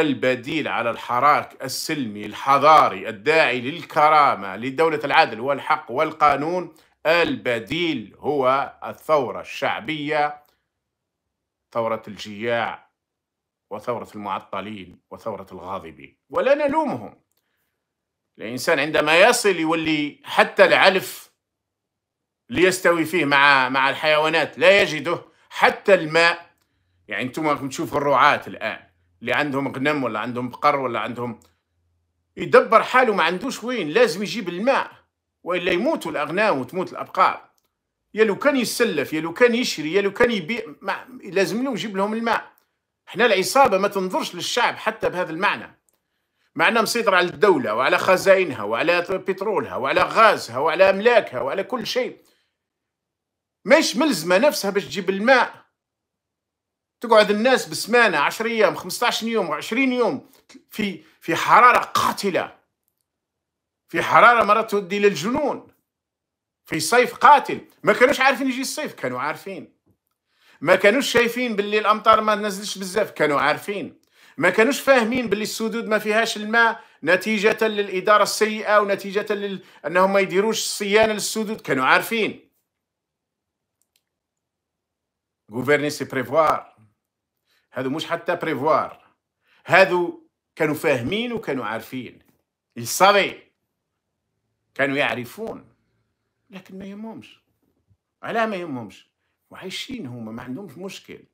البديل على الحراك السلمي الحضاري الداعي للكرامة لدولة العدل والحق والقانون البديل هو الثورة الشعبية ثورة الجياع وثورة المعطلين وثورة الغاضبين ولا نلومهم الإنسان عندما يصل يولي حتى العلف ليستوي فيه مع مع الحيوانات لا يجده حتى الماء يعني انتم راكم تشوفوا الرعاة الآن اللي عندهم غنم ولا عندهم بقر ولا عندهم يدبر حاله ما عندوش وين لازم يجيب الماء والا يموتوا الاغنام وتموت الابقار يا لو كان يسلف يا لو كان يشري يا لو كان يبيع ما لازم له يجيب لهم الماء احنا العصابه ما تنظرش للشعب حتى بهذا المعنى معنا مسيطر على الدوله وعلى خزائنها وعلى بترولها وعلى غازها وعلى املاكها وعلى كل شيء مش ملزمه نفسها باش تجيب الماء تقعد الناس بسمانه 10 ايام 15 يوم 20 يوم في في حراره قاتله في حراره مرات تودي للجنون في صيف قاتل ما كانوش عارفين يجي الصيف كانوا عارفين ما كانوش شايفين باللي الامطار ما نزلش بزاف كانوا عارفين ما كانوش فاهمين باللي السدود ما فيهاش الماء نتيجة للإدارة السيئة ونتيجة لل... أنهم ما يديروش صيانة للسدود كانوا عارفين غوفيرني سي بريفوار هذو مش حتى بريفوار هذو كانوا فاهمين وكانوا عارفين الصبي كانوا يعرفون لكن ما يهمهمش علاه ما يهمهمش وعايشين هما ما عندهمش مشكل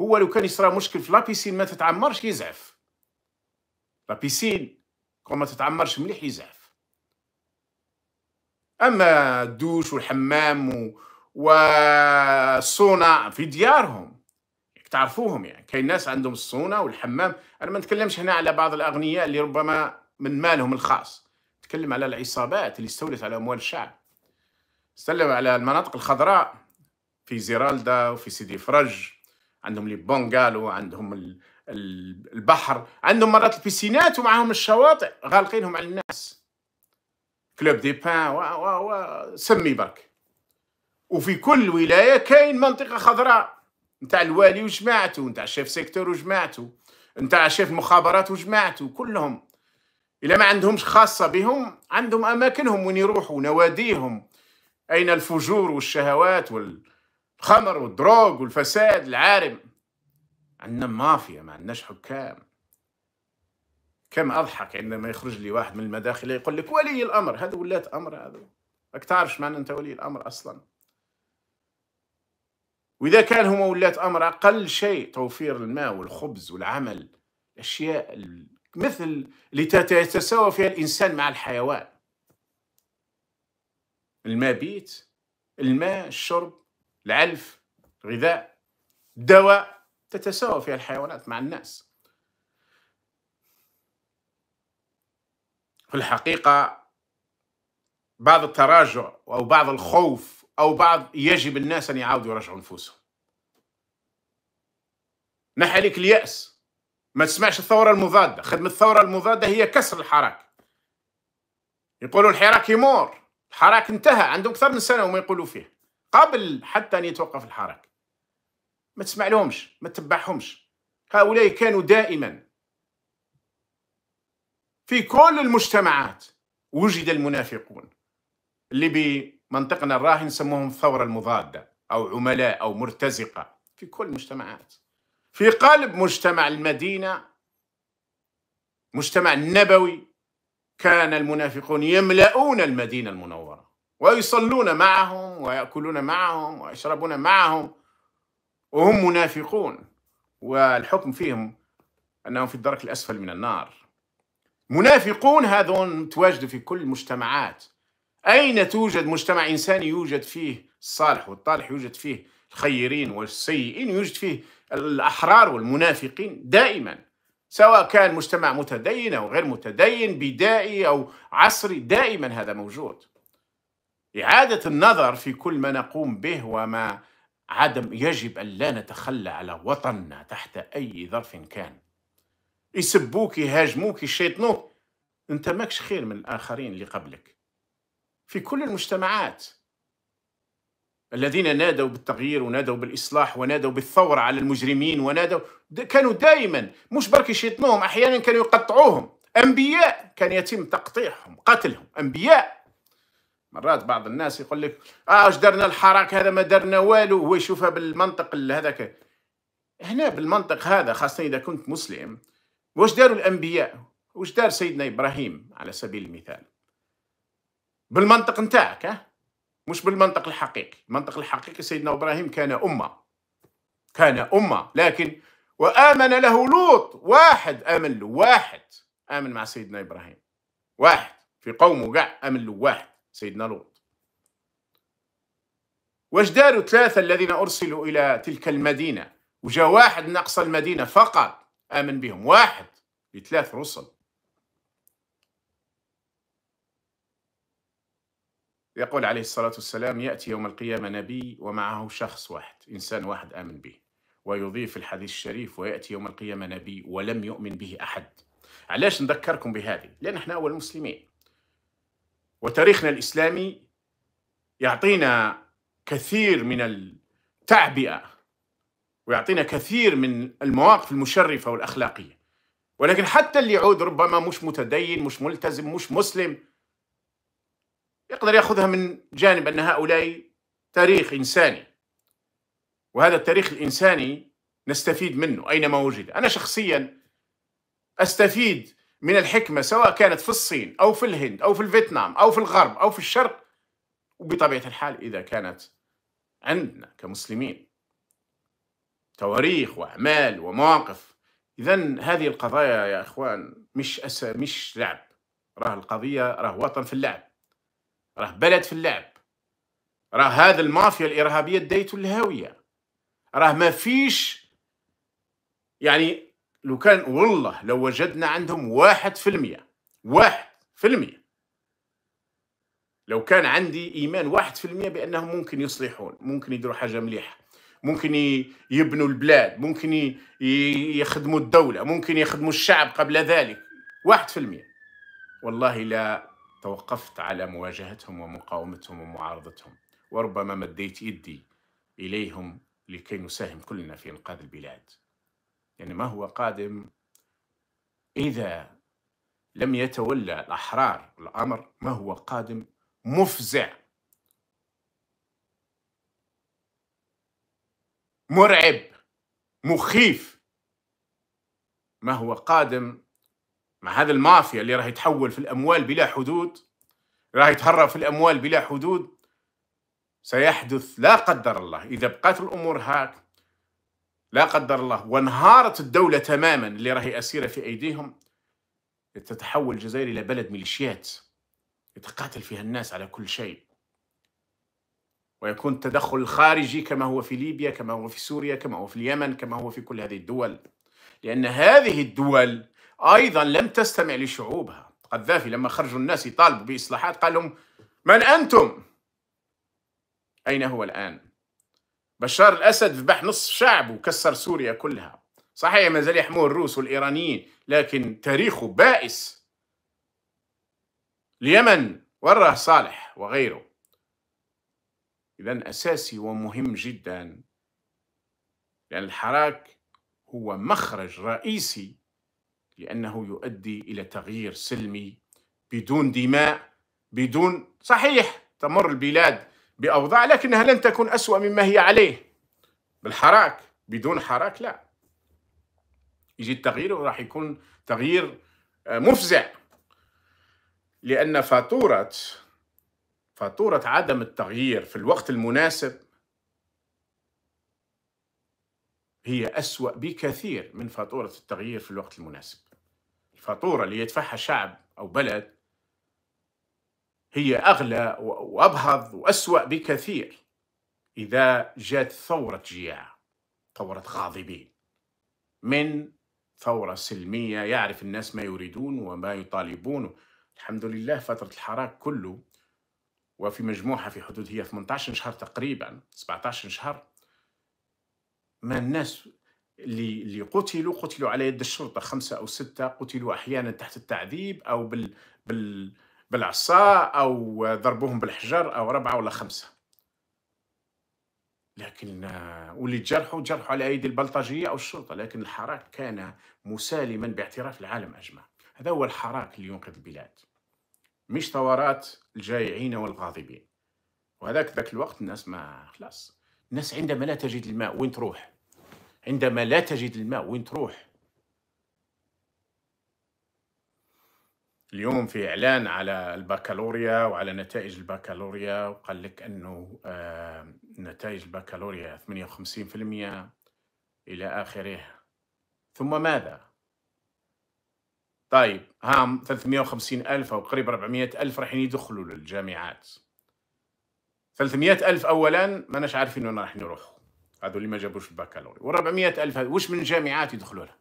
هو لو كان يصرى مشكل في لابيسين ما تتعمرش يزعف لابيسين كون ما تتعمرش مليح يزعف اما الدوش والحمام والصونا في ديارهم تعرفوهم يعني كاين ناس عندهم الصونه والحمام انا ما نتكلمش هنا على بعض الاغنياء اللي ربما من مالهم الخاص نتكلم على العصابات اللي استولت على اموال الشعب استلم على المناطق الخضراء في زيرالدا وفي سيدي فرج عندهم لي بونغالو عندهم البحر عندهم مرات البيسينات ومعهم الشواطئ غالقينهم على الناس كلوب دي بان و, و, و سمي برك وفي كل ولايه كاين منطقه خضراء نتاع الوالي وجماعته نتاع شيف سيكتور وجماعته نتاع شيف مخابرات وجماعته كلهم الا ما عندهمش خاصه بهم عندهم اماكنهم وين يروحوا نواديهم اين الفجور والشهوات والخمر والدروغ والفساد العارم عندنا مافيا ما عندناش حكام كم اضحك عندما يخرج لي واحد من المداخل يقول لك ولي الامر هذا ولات امر هذا راك تعرفش معنى انت ولي الامر اصلا واذا كان هما ولات امر اقل شيء توفير الماء والخبز والعمل الاشياء مثل اللي يتساوى فيها الانسان مع الحيوان المبيت الماء الشرب العلف غذاء الدواء تتساوى فيها الحيوانات مع الناس في الحقيقة بعض التراجع أو بعض الخوف أو بعض يجب الناس أن يعاودوا يرجعوا نفوسهم نحي عليك اليأس ما تسمعش الثورة المضادة خدمة الثورة المضادة هي كسر الحراك يقولوا الحراك يمور الحراك انتهى عندهم أكثر من سنة وما يقولوا فيه قبل حتى أن يتوقف الحراك ما تسمع لهمش ما تتبعهمش هؤلاء كانوا دائما في كل المجتمعات وجد المنافقون اللي بي منطقنا الراهن سموهم الثورة المضادة أو عملاء أو مرتزقة في كل المجتمعات في قلب مجتمع المدينة مجتمع النبوي كان المنافقون يملؤون المدينة المنورة ويصلون معهم ويأكلون معهم ويشربون معهم وهم منافقون والحكم فيهم أنهم في الدرك الأسفل من النار منافقون هذون تواجدوا في كل المجتمعات أين توجد مجتمع إنساني يوجد فيه الصالح والطالح يوجد فيه الخيرين والسيئين يوجد فيه الأحرار والمنافقين دائما سواء كان مجتمع متدين أو غير متدين بدائي أو عصري دائما هذا موجود إعادة النظر في كل ما نقوم به وما عدم يجب أن لا نتخلى على وطننا تحت أي ظرف كان يسبوك يهاجموك يشيطنوك أنت ماكش خير من الآخرين اللي قبلك في كل المجتمعات الذين نادوا بالتغيير ونادوا بالاصلاح ونادوا بالثوره على المجرمين ونادوا كانوا دائما مش برك يشيطنوهم احيانا كانوا يقطعوهم انبياء كان يتم تقطيعهم قتلهم انبياء مرات بعض الناس يقول لك اه اش درنا الحراك هذا ما درنا والو هو يشوفها بالمنطق هذاك هنا بالمنطق هذا خاصه اذا كنت مسلم واش داروا الانبياء واش دار سيدنا ابراهيم على سبيل المثال بالمنطق نتاعك ها مش بالمنطق الحقيقي المنطق الحقيقي سيدنا إبراهيم كان أمة كان أمة لكن وآمن له لوط واحد آمن له واحد آمن مع سيدنا إبراهيم واحد في قومه قاع آمن له واحد سيدنا لوط واش داروا ثلاثة الذين أرسلوا إلى تلك المدينة وجا واحد ناقص المدينة فقط آمن بهم واحد لثلاث رسل يقول عليه الصلاة والسلام يأتي يوم القيامة نبي ومعه شخص واحد إنسان واحد آمن به ويضيف الحديث الشريف ويأتي يوم القيامة نبي ولم يؤمن به أحد علاش نذكركم بهذه لأن احنا أول مسلمين وتاريخنا الإسلامي يعطينا كثير من التعبئة ويعطينا كثير من المواقف المشرفة والأخلاقية ولكن حتى اللي يعود ربما مش متدين مش ملتزم مش مسلم يقدر ياخذها من جانب ان هؤلاء تاريخ انساني وهذا التاريخ الانساني نستفيد منه اينما وجد انا شخصيا استفيد من الحكمه سواء كانت في الصين او في الهند او في الفيتنام او في الغرب او في الشرق وبطبيعه الحال اذا كانت عندنا كمسلمين تواريخ واعمال ومواقف اذا هذه القضايا يا اخوان مش أسا مش لعب راه القضيه راه وطن في اللعب راه بلد في اللعب راه هذا المافيا الارهابيه دايته الهاويه راه ما فيش يعني لو كان والله لو وجدنا عندهم واحد في المية واحد في المية لو كان عندي إيمان واحد في المية بأنهم ممكن يصلحون ممكن يديروا حاجة مليحة ممكن يبنوا البلاد ممكن يخدموا الدولة ممكن يخدموا الشعب قبل ذلك واحد في المية والله لا توقفت على مواجهتهم ومقاومتهم ومعارضتهم وربما مديت يدي إليهم لكي نساهم كلنا في إنقاذ البلاد يعني ما هو قادم إذا لم يتولى الأحرار الأمر ما هو قادم مفزع مرعب مخيف ما هو قادم مع هذا المافيا اللي راح يتحول في الأموال بلا حدود راح يتهرب في الأموال بلا حدود سيحدث لا قدر الله إذا بقات الأمور هاك لا قدر الله وانهارت الدولة تماما اللي راهي أسيرة في أيديهم تتحول الجزائر إلى بلد ميليشيات يتقاتل فيها الناس على كل شيء ويكون التدخل الخارجي كما هو في ليبيا كما هو في سوريا كما هو في اليمن كما هو في كل هذه الدول لأن هذه الدول أيضا لم تستمع لشعوبها قذافي لما خرجوا الناس يطالبوا بإصلاحات قال لهم من أنتم؟ أين هو الآن؟ بشار الأسد ذبح نصف شعب وكسر سوريا كلها صحيح ما زال يحموه الروس والإيرانيين لكن تاريخه بائس اليمن وراه صالح وغيره إذا أساسي ومهم جدا لأن الحراك هو مخرج رئيسي لأنه يؤدي إلى تغيير سلمي بدون دماء بدون صحيح تمر البلاد بأوضاع لكنها لن تكون أسوأ مما هي عليه بالحراك بدون حراك لا يجي التغيير وراح يكون تغيير آه، مفزع لأن فاتورة فاتورة عدم التغيير في الوقت المناسب هي أسوأ بكثير من فاتورة التغيير في الوقت المناسب الفاتورة اللي يدفعها شعب أو بلد هي أغلى وأبهض وأسوأ بكثير إذا جات ثورة جياع ثورة غاضبين من ثورة سلمية يعرف الناس ما يريدون وما يطالبون الحمد لله فترة الحراك كله وفي مجموعها في حدود هي 18 شهر تقريبا 17 شهر ما الناس اللي اللي قتلوا قتلوا على يد الشرطه خمسه او سته قتلوا احيانا تحت التعذيب او بال بال بالعصا او ضربوهم بالحجر او ربعه ولا خمسه لكن آه، واللي تجرحوا جرحوا على ايدي البلطجيه او الشرطه لكن الحراك كان مسالما باعتراف العالم اجمع هذا هو الحراك اللي ينقذ البلاد مش ثورات الجائعين والغاضبين وهذاك ذاك الوقت الناس ما خلاص الناس عندما لا تجد الماء وين تروح عندما لا تجد الماء وين تروح اليوم في إعلان على البكالوريا وعلى نتائج البكالوريا وقال لك أنه آه، نتائج البكالوريا 58% إلى آخره ثم ماذا؟ طيب هام 350 ألف أو قريب 400 ألف راح يدخلوا للجامعات 300 ألف أولا ما نش عارفين وين راح نروحوا هادو اللي ما جابوش البكالوريا و400 ألف وش من جامعات يدخلوا لها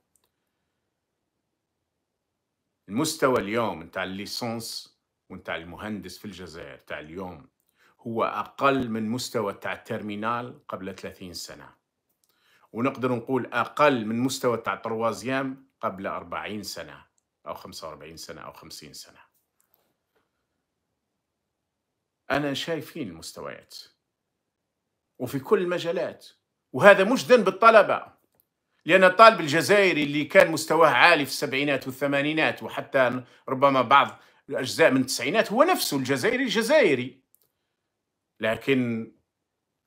المستوى اليوم نتاع الليسونس ونتاع المهندس في الجزائر تاع اليوم هو أقل من مستوى تاع الترمينال قبل 30 سنة ونقدر نقول أقل من مستوى تاع تروازيام قبل 40 سنة أو 45 سنة أو 50 سنة أنا شايفين المستويات وفي كل المجالات وهذا مش ذنب الطلبة لأن الطالب الجزائري اللي كان مستواه عالي في السبعينات والثمانينات وحتى ربما بعض الأجزاء من التسعينات هو نفسه الجزائري الجزائري لكن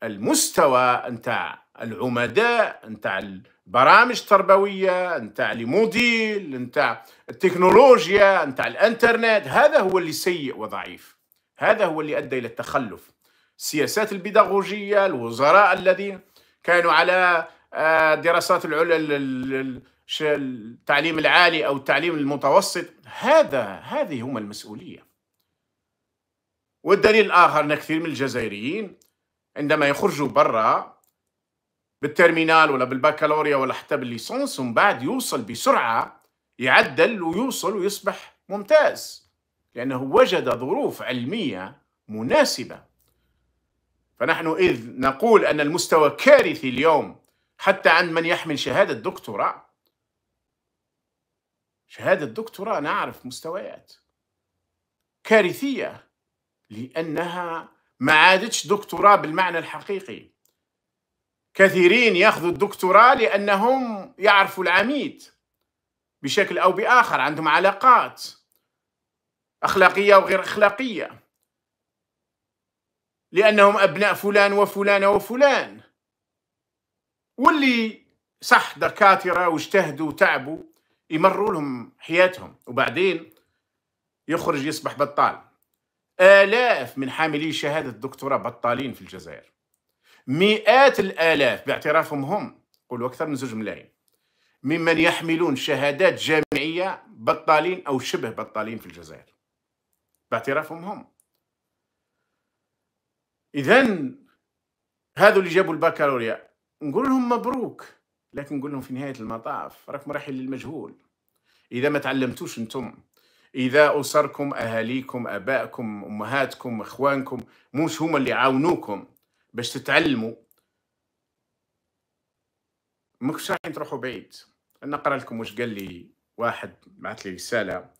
المستوى نتاع العمداء نتاع البرامج التربوية نتاع لي موديل نتاع التكنولوجيا نتاع الانترنت هذا هو اللي سيء وضعيف هذا هو اللي أدى إلى التخلف السياسات البيداغوجية الوزراء الذين كانوا على آه، دراسات العلا التعليم العالي او التعليم المتوسط هذا هذه هم المسؤوليه والدليل الاخر ان كثير من الجزائريين عندما يخرجوا برا بالترمينال ولا بالبكالوريا ولا حتى بالليسونس ومن بعد يوصل بسرعه يعدل ويوصل ويصبح ممتاز لانه وجد ظروف علميه مناسبه فنحن إذ نقول أن المستوى كارثي اليوم حتى عند من يحمل شهادة دكتوراه شهادة دكتوراه نعرف مستويات كارثية لأنها ما عادتش دكتوراه بالمعنى الحقيقي كثيرين ياخذوا الدكتوراه لأنهم يعرفوا العميد بشكل أو بآخر عندهم علاقات أخلاقية وغير أخلاقية لأنهم أبناء فلان وفلان وفلان واللي صح دكاترة واجتهدوا وتعبوا يمروا لهم حياتهم وبعدين يخرج يصبح بطال آلاف من حاملي شهادة دكتوراه بطالين في الجزائر مئات الآلاف باعترافهم هم قولوا أكثر من زوج ملايين ممن يحملون شهادات جامعية بطالين أو شبه بطالين في الجزائر باعترافهم هم اذا هذو اللي جابوا البكالوريا نقول لهم مبروك لكن نقول لهم في نهايه المطاف راكم رايحين للمجهول اذا ما تعلمتوش انتم اذا اسركم اهاليكم ابائكم امهاتكم اخوانكم مش هما اللي عاونوكم باش تتعلموا ماكش رايحين تروحوا بعيد نقرا لكم واش قال لي واحد بعث لي رساله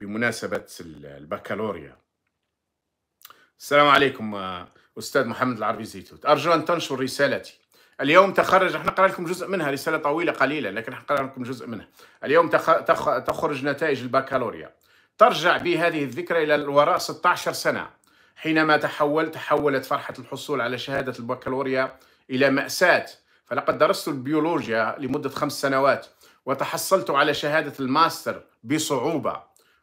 بمناسبه البكالوريا السلام عليكم آه، أستاذ محمد العربي زيتوت أرجو أن تنشر رسالتي اليوم تخرج احنا نقرا لكم جزء منها رساله طويله قليله لكن نقرا لكم جزء منها اليوم تخ... تخ... تخرج نتائج البكالوريا ترجع بهذه الذكرى الى الوراء 16 سنه حينما تحول تحولت فرحه الحصول على شهاده البكالوريا الى ماساه فلقد درست البيولوجيا لمده خمس سنوات وتحصلت على شهاده الماستر بصعوبه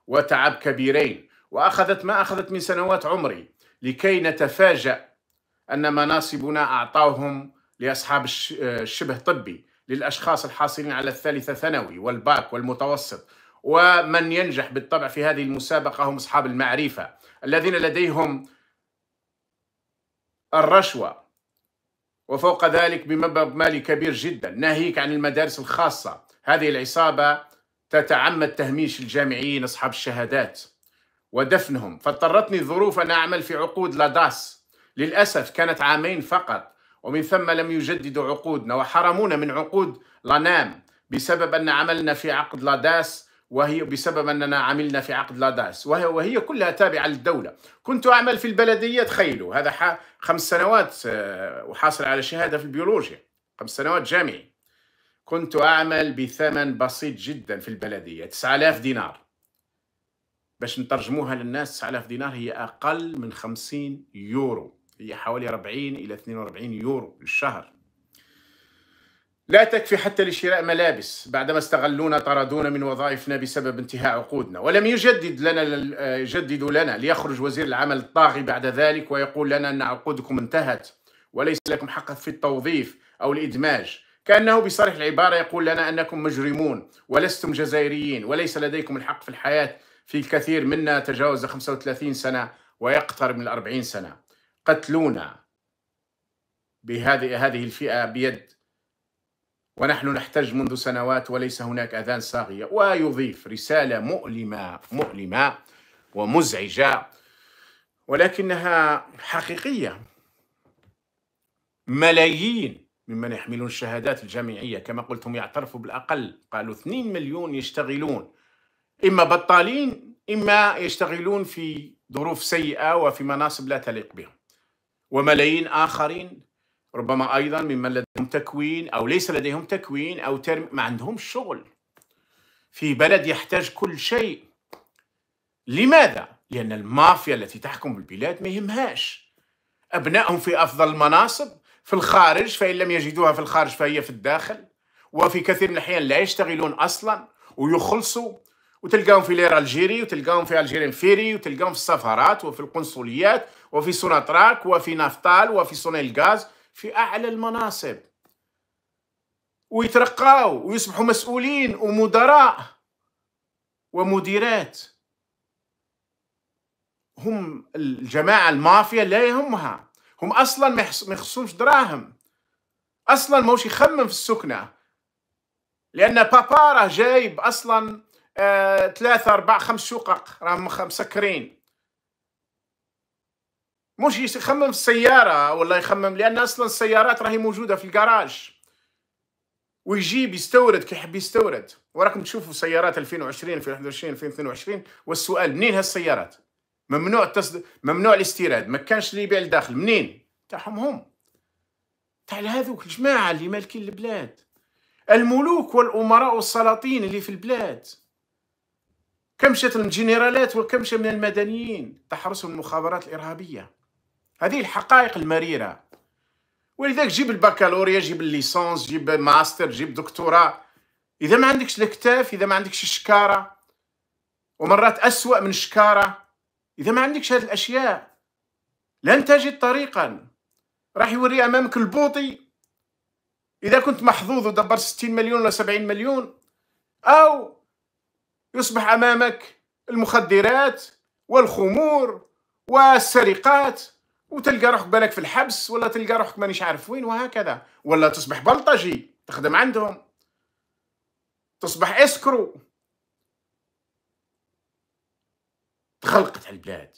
وتعب كبيرين واخذت ما اخذت من سنوات عمري لكي نتفاجأ أن مناصبنا أعطاهم لأصحاب الشبه طبي للأشخاص الحاصلين على الثالثة ثانوي والباك والمتوسط ومن ينجح بالطبع في هذه المسابقة هم أصحاب المعرفة الذين لديهم الرشوة وفوق ذلك بمبلغ مالي كبير جدا ناهيك عن المدارس الخاصة هذه العصابة تتعمد تهميش الجامعيين أصحاب الشهادات ودفنهم فاضطرتني الظروف أن أعمل في عقود لاداس للأسف كانت عامين فقط ومن ثم لم يجددوا عقودنا وحرمونا من عقود لانام بسبب أن عملنا في عقد لاداس وهي بسبب أننا عملنا في عقد لاداس وهي, وهي كلها تابعة للدولة كنت أعمل في البلدية تخيلوا هذا خمس سنوات وحاصل آه، على شهادة في البيولوجيا خمس سنوات جامعي كنت أعمل بثمن بسيط جدا في البلدية 9000 دينار باش نترجموها للناس 9000 دينار هي اقل من 50 يورو هي حوالي 40 الى 42 يورو للشهر لا تكفي حتى لشراء ملابس بعدما استغلونا طردونا من وظائفنا بسبب انتهاء عقودنا ولم يجدد لنا آه، يجددوا لنا ليخرج وزير العمل الطاغي بعد ذلك ويقول لنا ان عقودكم انتهت وليس لكم حق في التوظيف او الادماج كانه بصريح العباره يقول لنا انكم مجرمون ولستم جزائريين وليس لديكم الحق في الحياه في الكثير منا تجاوز 35 سنة ويقترب من 40 سنة قتلونا بهذه هذه الفئة بيد ونحن نحتج منذ سنوات وليس هناك أذان صاغية ويضيف رسالة مؤلمة مؤلمة ومزعجة ولكنها حقيقية ملايين ممن يحملون الشهادات الجامعية كما قلتم يعترفوا بالأقل قالوا 2 مليون يشتغلون إما بطالين إما يشتغلون في ظروف سيئة وفي مناصب لا تليق بهم وملايين آخرين ربما أيضا ممن لديهم تكوين أو ليس لديهم تكوين أو ترم ما عندهم شغل في بلد يحتاج كل شيء لماذا؟ لأن المافيا التي تحكم البلاد ما يهمهاش أبنائهم في أفضل المناصب في الخارج فإن لم يجدوها في الخارج فهي في الداخل وفي كثير من الأحيان لا يشتغلون أصلا ويخلصوا وتلقاهم في لير الجيري وتلقاهم في الجيري فيري وتلقاهم في السفارات وفي القنصليات وفي سوناتراك وفي نافتال وفي سونيل غاز في اعلى المناصب ويترقاو ويصبحوا مسؤولين ومدراء ومديرات هم الجماعه المافيا لا يهمها هم اصلا ما يخصهمش دراهم اصلا ماهوش يخمم في السكنه لان بابا راه جايب اصلا آه، ثلاثة أربع خمس شقق راهم مسكرين مش يخمم في السيارة ولا يخمم لأن أصلا السيارات راهي موجودة في الكراج ويجيب يستورد كي يحب يستورد وراكم تشوفوا سيارات 2020 2021 2022 والسؤال منين هالسيارات؟ ممنوع التصد... ممنوع الاستيراد ما كانش اللي يبيع لداخل منين؟ تاعهم هم تاع هذوك الجماعة اللي مالكين البلاد الملوك والأمراء والسلاطين اللي في البلاد كم من الجنرالات وكم من المدنيين تحرسهم المخابرات الارهابيه هذه الحقائق المريره ولذلك جيب البكالوريا جيب الليسونس جيب ماستر جيب دكتوراه اذا ما عندكش الكتاف اذا ما عندكش الشكاره ومرات اسوا من الشكاره اذا ما عندكش هذه الاشياء لن تجد طريقا راح يوري امامك البوطي اذا كنت محظوظ ودبر 60 مليون ولا 70 مليون او يصبح امامك المخدرات والخمور والسرقات وتلقى روحك بالك في الحبس ولا تلقى روحك مانيش عارف وين وهكذا ولا تصبح بلطجي تخدم عندهم تصبح اسكرو تخلقت على البلاد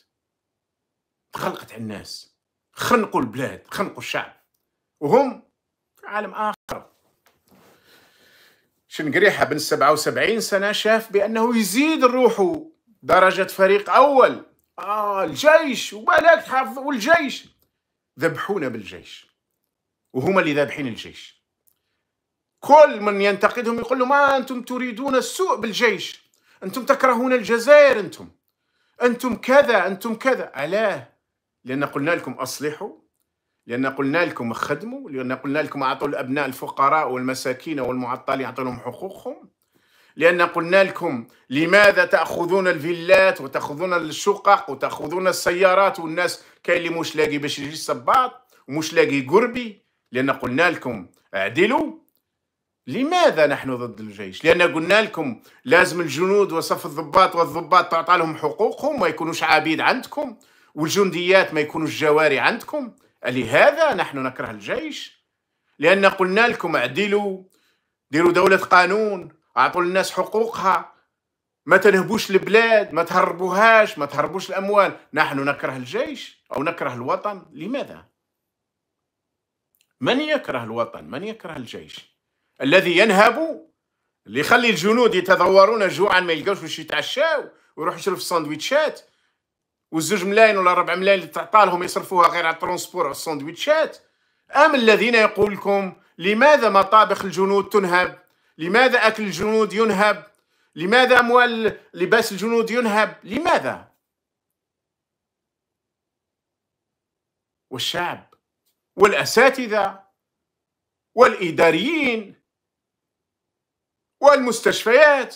تخلقت على الناس خنقوا البلاد خنقوا الشعب وهم في عالم اخر شنقريحه بن 77 سنه شاف بانه يزيد روحه درجه فريق اول اه الجيش وبالك تحافظ والجيش ذبحونا بالجيش وهما اللي ذابحين الجيش كل من ينتقدهم يقول له ما انتم تريدون السوء بالجيش انتم تكرهون الجزائر انتم انتم كذا انتم كذا الا لان قلنا لكم اصلحوا لان قلنا لكم خدموا لان قلنا لكم اعطوا الابناء الفقراء والمساكين والمعطلين اعطوا لهم حقوقهم لان قلنا لكم لماذا تاخذون الفيلات وتاخذون الشقق وتاخذون السيارات والناس كاين اللي مش لاقي باش يجي الصباط ومش لاقي قربي لان قلنا لكم اعدلوا لماذا نحن ضد الجيش؟ لأن قلنا لكم لازم الجنود وصف الضباط والضباط تعطى لهم حقوقهم ما يكونوش عبيد عندكم والجنديات ما يكونوش جواري عندكم لهذا نحن نكره الجيش لأن قلنا لكم اعدلوا ديروا دولة قانون أعطوا للناس حقوقها ما تنهبوش البلاد ما تهربوهاش ما تهربوش الأموال نحن نكره الجيش أو نكره الوطن لماذا؟ من يكره الوطن؟ من يكره الجيش؟ الذي ينهب اللي يخلي الجنود يتضورون جوعا ما يلقاوش واش يتعشاو ويروحوا يشربوا الساندويتشات والزوج ملايين ولا ربع ملايين اللي تعطى لهم يصرفوها غير على الترونسبور والسندويتشات أم الذين يقول لكم لماذا مطابخ الجنود تنهب لماذا أكل الجنود ينهب لماذا أموال لباس الجنود ينهب لماذا والشعب والأساتذة والإداريين والمستشفيات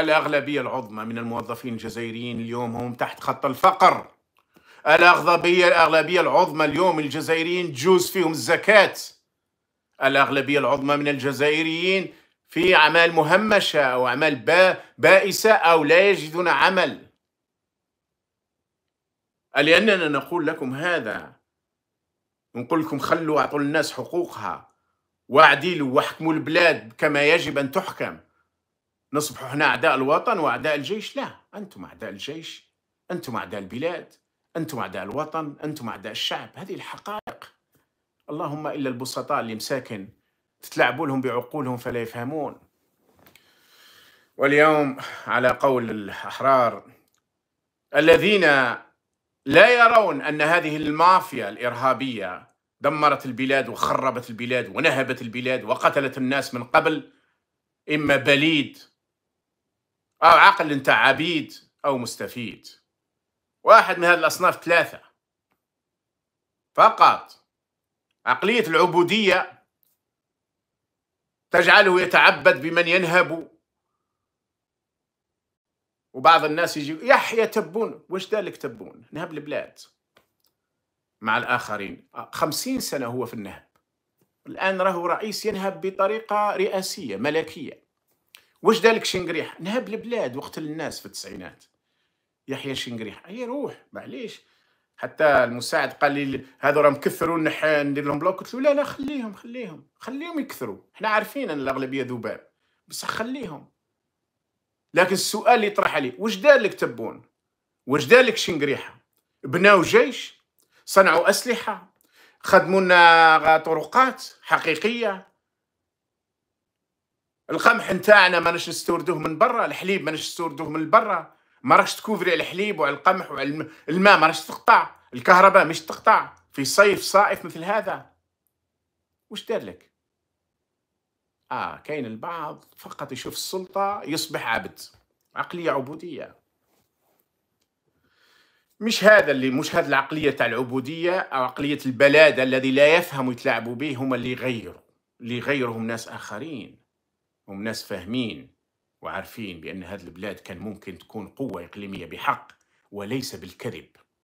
الأغلبية العظمى من الموظفين الجزائريين اليوم هم تحت خط الفقر الأغلبية الأغلبية العظمى اليوم الجزائريين تجوز فيهم الزكاة الأغلبية العظمى من الجزائريين في أعمال مهمشة أو أعمال بائسة أو لا يجدون عمل لأننا نقول لكم هذا نقول لكم خلوا أعطوا الناس حقوقها واعدلوا واحكموا البلاد كما يجب أن تحكم نصبح هنا أعداء الوطن وأعداء الجيش لا أنتم أعداء الجيش أنتم أعداء البلاد أنتم أعداء الوطن أنتم أعداء الشعب هذه الحقائق اللهم إلا البسطاء اللي مساكن تتلعبوا لهم بعقولهم فلا يفهمون واليوم على قول الأحرار الذين لا يرون أن هذه المافيا الإرهابية دمرت البلاد وخربت البلاد ونهبت البلاد وقتلت الناس من قبل إما بليد أو عقل أنت عبيد أو مستفيد واحد من هذه الأصناف ثلاثة فقط عقلية العبودية تجعله يتعبد بمن ينهب وبعض الناس يجي يحيى تبون وش ذلك تبون نهب البلاد مع الآخرين خمسين سنة هو في النهب الآن راهو رئيس ينهب بطريقة رئاسية ملكية واش دالك شنقريح نهب البلاد وقتل الناس في التسعينات يحيى شنقريح اي روح معليش حتى المساعد قال لي هذو راهم كثروا ندير لهم بلوك قلت له لا لا خليهم خليهم خليهم يكثروا حنا عارفين ان الاغلبيه ذباب بصح خليهم لكن السؤال اللي يطرح عليه واش دار لك تبون واش دار لك شنقريحه بناو جيش صنعوا اسلحه خدموا لنا طرقات حقيقيه القمح نتاعنا ما نش نستوردوه من برا الحليب ما نش نستوردوه من برا ما راكش تكوفري على الحليب وعلى القمح وعلى الماء ما راكش تقطع الكهرباء مش تقطع في صيف صائف مثل هذا وش دار لك اه كاين البعض فقط يشوف السلطه يصبح عبد عقليه عبوديه مش هذا اللي مش هذا العقليه تاع العبوديه او عقليه البلاده الذي لا يفهم يتلاعبوا به هم اللي يغيروا اللي يغيرهم ناس اخرين هم ناس فاهمين وعارفين بأن هذه البلاد كان ممكن تكون قوة إقليمية بحق وليس بالكذب